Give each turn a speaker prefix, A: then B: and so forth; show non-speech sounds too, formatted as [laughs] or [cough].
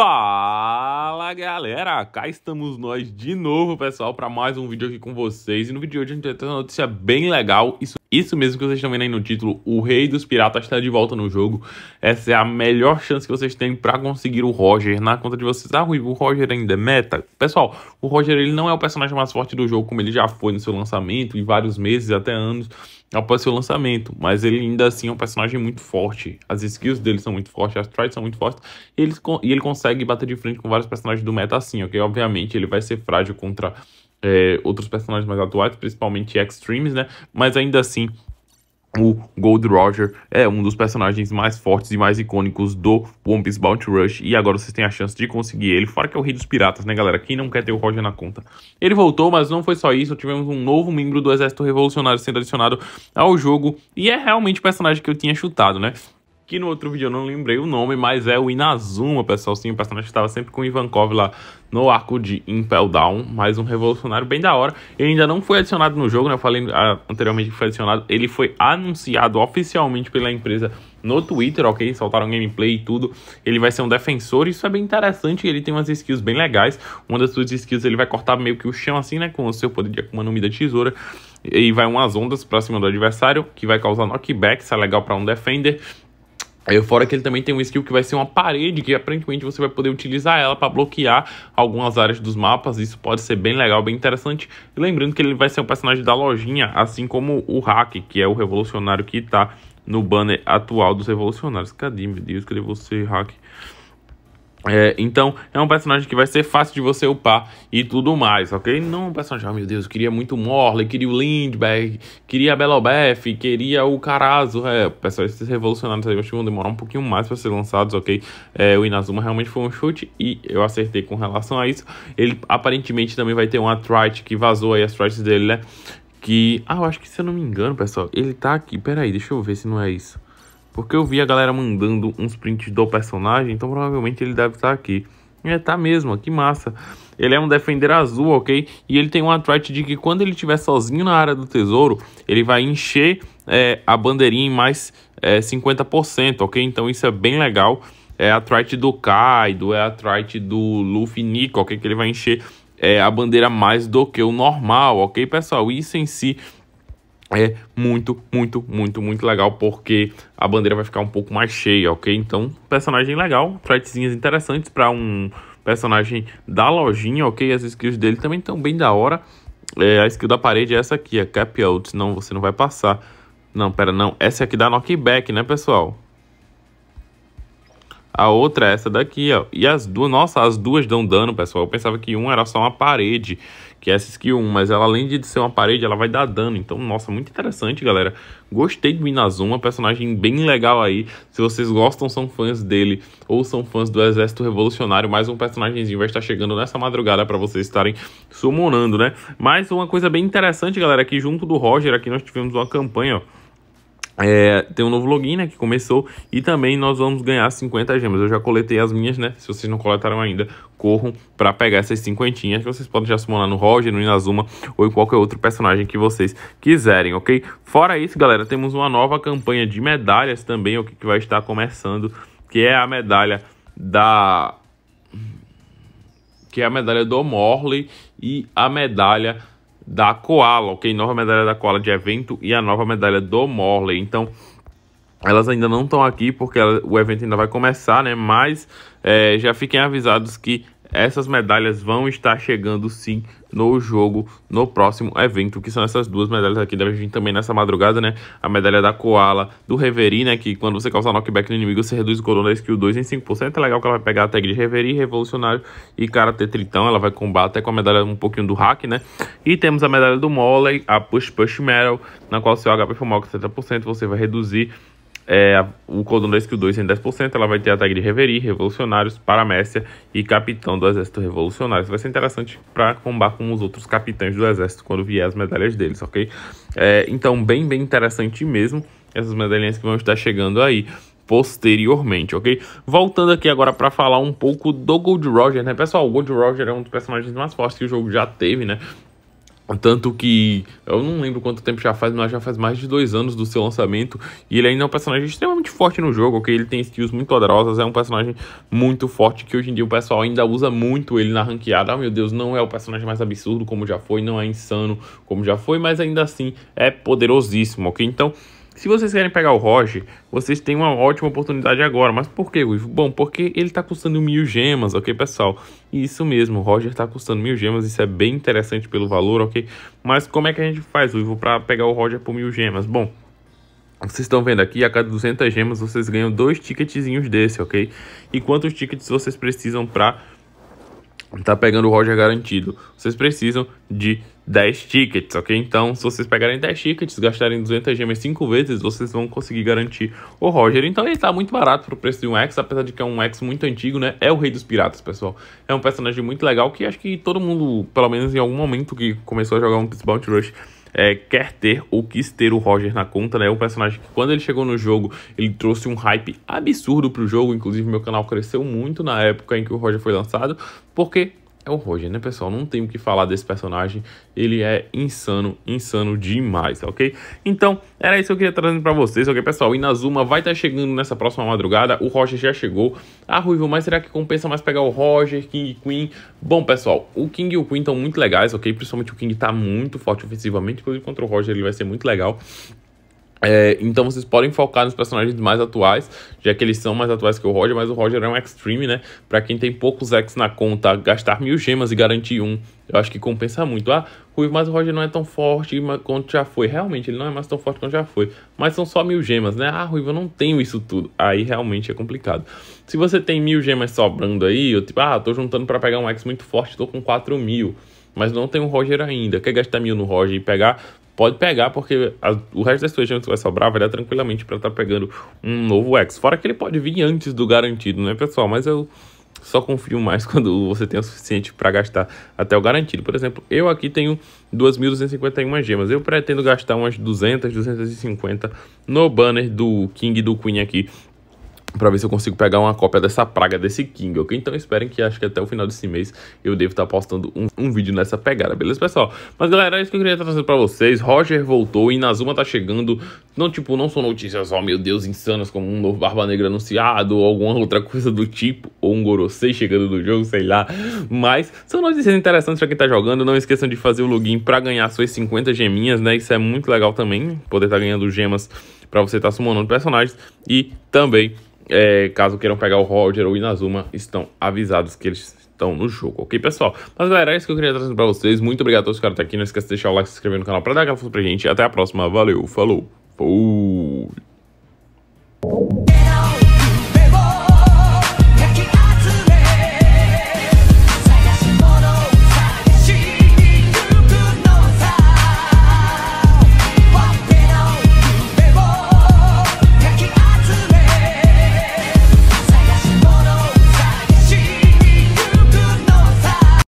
A: Fala galera, cá estamos nós de novo pessoal para mais um vídeo aqui com vocês e no vídeo de hoje a gente vai ter uma notícia bem legal isso. Isso mesmo que vocês estão vendo aí no título, o Rei dos Piratas está de volta no jogo. Essa é a melhor chance que vocês têm para conseguir o Roger na conta de vocês. Ah, Rui, o Roger ainda é meta? Pessoal, o Roger ele não é o personagem mais forte do jogo, como ele já foi no seu lançamento, e vários meses, até anos, após seu lançamento. Mas ele ainda assim é um personagem muito forte. As skills dele são muito fortes, as trades são muito fortes. E ele, e ele consegue bater de frente com vários personagens do meta assim, ok? Obviamente ele vai ser frágil contra é, outros personagens mais atuais, principalmente Extremes, né? Mas ainda assim, o Gold Roger é um dos personagens mais fortes e mais icônicos do One Piece Bounty Rush. E agora vocês têm a chance de conseguir ele. Fora que é o rei dos piratas, né, galera? Quem não quer ter o Roger na conta? Ele voltou, mas não foi só isso. Tivemos um novo membro do Exército Revolucionário sendo adicionado ao jogo. E é realmente o personagem que eu tinha chutado, né? que no outro vídeo eu não lembrei o nome, mas é o Inazuma, pessoal. Sim, o personagem que estava sempre com o Ivankov lá no arco de Impel Down, mais um revolucionário bem da hora. Ele ainda não foi adicionado no jogo, né? Eu falei ah, anteriormente que foi adicionado. Ele foi anunciado oficialmente pela empresa no Twitter, ok? Soltaram gameplay e tudo. Ele vai ser um defensor, isso é bem interessante. Ele tem umas skills bem legais. Uma das suas skills ele vai cortar meio que o chão assim, né? Com o seu poder de Akuma no da tesoura. E vai umas ondas pra cima do adversário, que vai causar knockback, isso é legal para um defender. Aí fora que ele também tem um skill que vai ser uma parede que aparentemente você vai poder utilizar ela para bloquear algumas áreas dos mapas. Isso pode ser bem legal, bem interessante. E lembrando que ele vai ser um personagem da lojinha, assim como o Hack, que é o revolucionário que tá no banner atual dos revolucionários. Cadê, meu Deus, cadê você, Hack? É, então, é um personagem que vai ser fácil de você upar e tudo mais, ok? Não é um personagem, oh meu Deus, eu queria muito o Morley, queria o Lindbergh, queria a Belobef, queria o Carazo. É, pessoal, esses revolucionários aí eu acho que vão demorar um pouquinho mais para serem lançados, ok? É, o Inazuma realmente foi um chute e eu acertei com relação a isso. Ele aparentemente também vai ter um Atrite que vazou aí as Trites dele, né? Que, ah, eu acho que se eu não me engano, pessoal, ele tá aqui, peraí, deixa eu ver se não é isso. Porque eu vi a galera mandando uns prints do personagem, então provavelmente ele deve estar tá aqui. É, tá mesmo, que massa. Ele é um defender azul, ok? E ele tem um trait de que quando ele estiver sozinho na área do tesouro, ele vai encher é, a bandeirinha em mais é, 50%, ok? Então isso é bem legal. É a trait do Kaido, é a trait do Luffy Nico, ok? Que ele vai encher é, a bandeira mais do que o normal, ok, pessoal? Isso em si é muito, muito, muito, muito legal, porque a bandeira vai ficar um pouco mais cheia, ok? Então, personagem legal, traitezinhas interessantes para um personagem da lojinha, ok? As skills dele também estão bem da hora. É, a skill da parede é essa aqui, a é Cap Out, senão você não vai passar. Não, pera, não. Essa aqui dá knockback, né, pessoal? A outra é essa daqui, ó. E as duas, nossa, as duas dão dano, pessoal. Eu pensava que uma era só uma parede que é essa skill 1, mas ela além de ser uma parede, ela vai dar dano. Então, nossa, muito interessante, galera. Gostei de Minazuma, personagem bem legal aí. Se vocês gostam, são fãs dele ou são fãs do Exército Revolucionário, mais um personagemzinho vai estar chegando nessa madrugada para vocês estarem summonando, né? Mas uma coisa bem interessante, galera, aqui junto do Roger aqui nós tivemos uma campanha, ó é, tem um novo login, né, que começou e também nós vamos ganhar 50 gemas. Eu já coletei as minhas, né? Se vocês não coletaram ainda, corram para pegar essas cinquentinhas que vocês podem já acumular no Roger, no Inazuma ou em qualquer outro personagem que vocês quiserem, ok? Fora isso, galera, temos uma nova campanha de medalhas também, o que vai estar começando, que é a medalha da que é a medalha do Morley e a medalha da Koala, ok? Nova medalha da Koala de evento e a nova medalha do Morley. Então, elas ainda não estão aqui porque ela, o evento ainda vai começar, né? Mas é, já fiquem avisados que essas medalhas vão estar chegando sim no jogo, no próximo evento, que são essas duas medalhas aqui, deve vir também nessa madrugada, né, a medalha da Koala, do Reverie, né, que quando você causar knockback no inimigo, você reduz o corona skill 2 em 5%, é legal que ela vai pegar a tag de Reverie, Revolucionário e Karate Tritão, ela vai combater com a medalha um pouquinho do hack, né, e temos a medalha do Molly, a Push Push Metal, na qual seu HP for maior que 70%, você vai reduzir é, o Cordão da Skill 2 tem 10%, ela vai ter ataque de Reverie, Revolucionários, Paramécia e Capitão do Exército Revolucionário. Isso vai ser interessante para combater com os outros capitães do Exército quando vier as medalhas deles, ok? É, então, bem, bem interessante mesmo essas medalhinhas que vão estar chegando aí posteriormente, ok? Voltando aqui agora para falar um pouco do Gold Roger, né, pessoal? O Gold Roger é um dos personagens mais fortes que o jogo já teve, né? Tanto que eu não lembro quanto tempo já faz, mas já faz mais de dois anos do seu lançamento. E ele ainda é um personagem extremamente forte no jogo, ok? Ele tem skills muito poderosas, é um personagem muito forte que hoje em dia o pessoal ainda usa muito ele na ranqueada. Ah, meu Deus, não é o personagem mais absurdo como já foi, não é insano como já foi, mas ainda assim é poderosíssimo, ok? Então. Se vocês querem pegar o Roger, vocês têm uma ótima oportunidade agora. Mas por quê, Ivo? Bom, porque ele está custando mil gemas, ok, pessoal? Isso mesmo, o Roger está custando mil gemas, isso é bem interessante pelo valor, ok? Mas como é que a gente faz, Ivo, para pegar o Roger por mil gemas? Bom, vocês estão vendo aqui, a cada 200 gemas vocês ganham dois ticketzinhos desse, ok? E quantos tickets vocês precisam para tá pegando o Roger garantido? Vocês precisam de 10 tickets, ok? Então, se vocês pegarem 10 tickets, gastarem 200 gemas 5 vezes, vocês vão conseguir garantir o Roger. Então, ele tá muito barato pro preço de um X, apesar de que é um X muito antigo, né? É o Rei dos Piratas, pessoal. É um personagem muito legal que acho que todo mundo, pelo menos em algum momento que começou a jogar um Bounty Rush, é, quer ter ou quis ter o Roger na conta, né? É um personagem que quando ele chegou no jogo, ele trouxe um hype absurdo pro jogo. Inclusive, meu canal cresceu muito na época em que o Roger foi lançado, porque é o Roger, né, pessoal? Não tem o que falar desse personagem. Ele é insano, insano demais, ok? Então, era isso que eu queria trazer para vocês, ok, pessoal? Inazuma vai estar tá chegando nessa próxima madrugada. O Roger já chegou. Ah, Ruivo, mas será que compensa mais pegar o Roger, King e Queen? Bom, pessoal, o King e o Queen estão muito legais, ok? Principalmente o King tá muito forte ofensivamente, inclusive contra o Roger ele vai ser muito legal. É, então vocês podem focar nos personagens mais atuais, já que eles são mais atuais que o Roger, mas o Roger é um extreme, né? Pra quem tem poucos X na conta, gastar mil gemas e garantir um, eu acho que compensa muito. Ah, Rui, mas o Roger não é tão forte quanto já foi. Realmente, ele não é mais tão forte quanto já foi. Mas são só mil gemas, né? Ah, Rui, eu não tenho isso tudo. Aí realmente é complicado. Se você tem mil gemas sobrando aí, eu tipo, ah, tô juntando para pegar um X muito forte, tô com quatro mil mas não tem o Roger ainda. Quer gastar mil no Roger e pegar pode pegar, porque a, o resto das suas que vai sobrar, vai dar tranquilamente para estar tá pegando um novo ex. Fora que ele pode vir antes do garantido, né, pessoal? Mas eu só confio mais [laughs] quando você tem o suficiente para gastar até o garantido. Por exemplo, eu aqui tenho 2.251 gemas. Eu pretendo gastar umas 200, 250 no banner do King e do Queen aqui para ver se eu consigo pegar uma cópia dessa praga desse King, ok? Então esperem que acho que até o final desse mês eu devo estar tá postando um, um vídeo nessa pegada, beleza, pessoal? Mas galera, é isso que eu queria tá trazer para vocês. Roger voltou, e Inazuma tá chegando. Não, tipo, não são notícias, oh meu Deus, insanas, como um novo Barba Negra anunciado, ou alguma outra coisa do tipo, ou um Gorosei chegando no jogo, sei lá. Mas são notícias interessantes para quem tá jogando. Não esqueçam de fazer o login para ganhar suas 50 geminhas, né? Isso é muito legal também, poder estar tá ganhando gemas para você estar tá personagens. E também, é, caso queiram pegar o Roger ou o Inazuma, estão avisados que eles estão no jogo, ok, pessoal? Mas, galera, é isso que eu queria trazer pra vocês. Muito obrigado a todos que ficaram até aqui. Não esqueça de deixar o like, e se inscrever no canal pra dar aquela força pra gente. Até a próxima. Valeu, falou, fui!